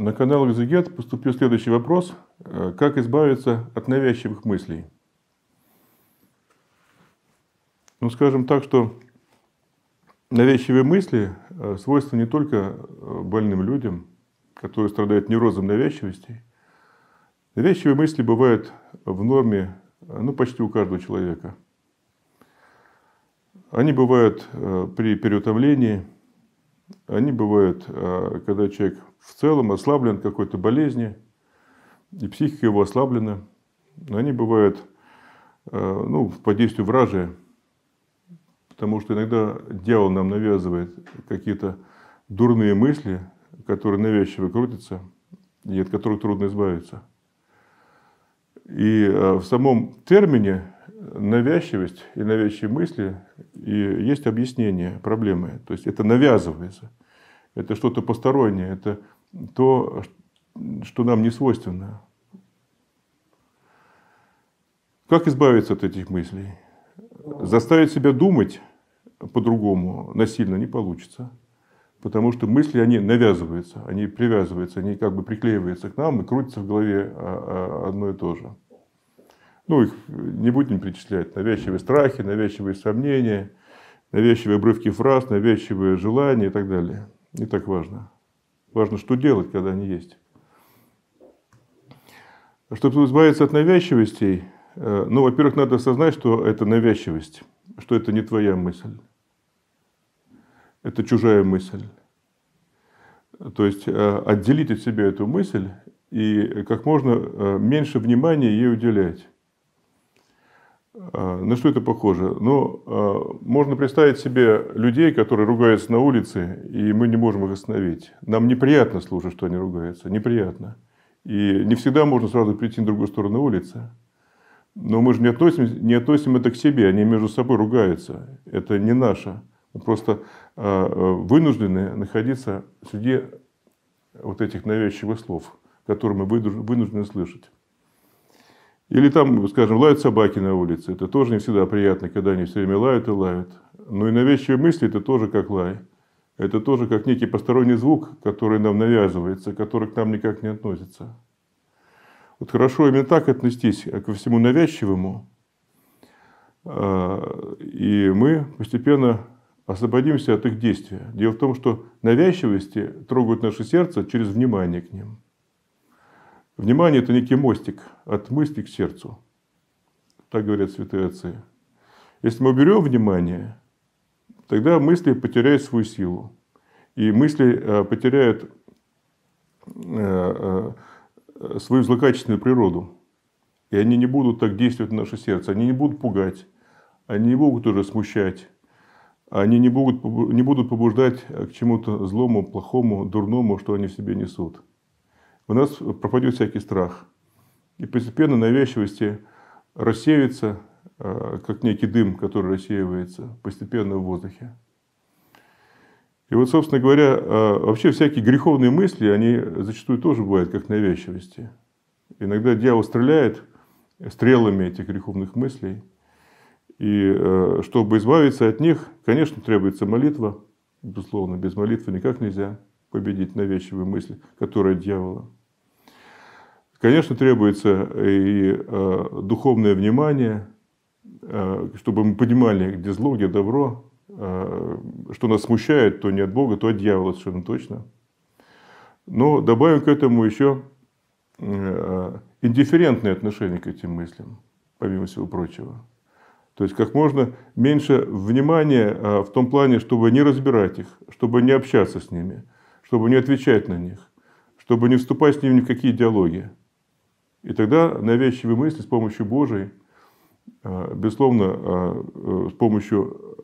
На канал «Экзегет» поступил следующий вопрос. Э, как избавиться от навязчивых мыслей? Ну, скажем так, что навязчивые мысли э, свойства не только э, больным людям, которые страдают неврозом навязчивости. Навязчивые мысли бывают в норме ну, почти у каждого человека. Они бывают при переутомлении – они бывают, э, когда человек в целом ослаблен какой-то болезни, и психика его ослаблена, но они бывают э, ну, по действию вражи, потому что иногда дьявол нам навязывает какие-то дурные мысли, которые навязчиво крутятся, и от которых трудно избавиться. И э, в самом термине навязчивость и навязчивые мысли и есть объяснение проблемы. То есть это навязывается – это что-то постороннее, это то, что нам не свойственно. Как избавиться от этих мыслей? Заставить себя думать по-другому насильно не получится. Потому что мысли, они навязываются, они привязываются, они как бы приклеиваются к нам и крутятся в голове а, а, одно и то же. Ну, их не будем перечислять. Навязчивые страхи, навязчивые сомнения, навязчивые обрывки фраз, навязчивые желания и так далее не так важно. Важно, что делать, когда они есть. Чтобы избавиться от навязчивостей, э, ну, во-первых, надо осознать, что это навязчивость, что это не твоя мысль, это чужая мысль. То есть э, отделить от себя эту мысль и э, как можно меньше внимания ей уделять. А, на что это похоже? Ну, а, можно представить себе людей, которые ругаются на улице, и мы не можем их остановить. Нам неприятно слушать, что они ругаются. Неприятно. И не всегда можно сразу прийти на другую сторону улицы. Но мы же не относим, не относим это к себе. Они между собой ругаются. Это не наше. Мы просто а, вынуждены находиться среди вот этих навязчивых слов, которые мы вынуждены слышать. Или там, скажем, лают собаки на улице. Это тоже не всегда приятно, когда они все время лают и лают. Но и навязчивые мысли – это тоже как лай. Это тоже как некий посторонний звук, который нам навязывается, который к нам никак не относится. Вот хорошо именно так отнестись ко всему навязчивому, а, и мы постепенно освободимся от их действия. Дело в том, что навязчивости трогают наше сердце через внимание к ним – Внимание – это некий мостик от мысли к сердцу. Так говорят святые отцы. Если мы уберем внимание, тогда мысли потеряют свою силу. И мысли э, потеряют э, э, свою злокачественную природу. И они не будут так действовать на наше сердце. Они не будут пугать. Они не будут уже смущать. Они не будут, не будут побуждать к чему-то злому, плохому, дурному, что они в себе несут у нас пропадет всякий страх. И постепенно навязчивости рассеивается, э, как некий дым, который рассеивается постепенно в воздухе. И вот, собственно говоря, э, вообще всякие греховные мысли, они зачастую тоже бывают как навязчивости. Иногда дьявол стреляет стрелами этих греховных мыслей. И э, чтобы избавиться от них, конечно, требуется молитва. Безусловно, без молитвы никак нельзя победить навязчивые мысли, которые дьявола. Конечно, требуется э, и э, духовное внимание, э, чтобы мы понимали, где зло, где добро, что нас смущает, то не от Бога, то от дьявола совершенно точно. Но добавим к этому еще индифферентное отношение к этим мыслям, помимо всего прочего. То есть как можно меньше внимания в том плане, чтобы не разбирать их, чтобы не общаться с ними, чтобы не отвечать на них, чтобы не вступать с ними ни в какие диалоги. И тогда навязчивые мысли с помощью Божией, а, безусловно, а, э, с помощью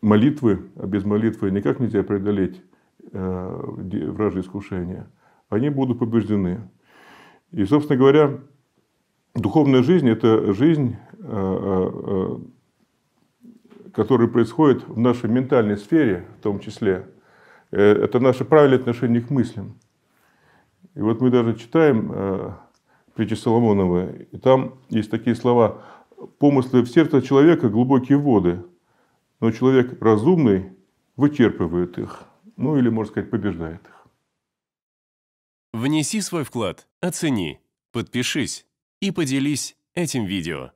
молитвы, а без молитвы никак нельзя преодолеть а, вражьи искушения, они будут побеждены. И, собственно говоря, духовная жизнь – это жизнь, которая происходит в нашей ментальной сфере в том числе. Э, это наше правильное отношение к мыслям. И вот мы даже читаем притчи Соломонова. И там есть такие слова. «Помыслы в сердце человека – глубокие воды, но человек разумный вычерпывает их». Ну или, можно сказать, побеждает их. Внеси свой вклад, оцени, подпишись и поделись этим видео.